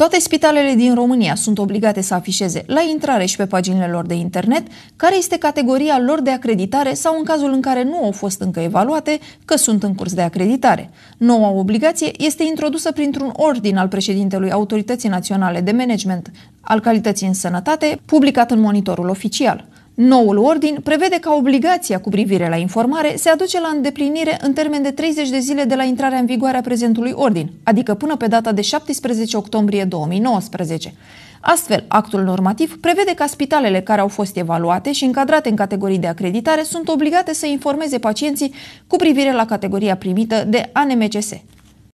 Toate spitalele din România sunt obligate să afișeze la intrare și pe paginile lor de internet care este categoria lor de acreditare sau în cazul în care nu au fost încă evaluate că sunt în curs de acreditare. Noua obligație este introdusă printr-un ordin al președintelui Autorității Naționale de Management al Calității în Sănătate, publicat în monitorul oficial. Noul ordin prevede ca obligația cu privire la informare se aduce la îndeplinire în termen de 30 de zile de la intrarea în vigoare a prezentului ordin, adică până pe data de 17 octombrie 2019. Astfel, actul normativ prevede că spitalele care au fost evaluate și încadrate în categorii de acreditare sunt obligate să informeze pacienții cu privire la categoria primită de ANMCS.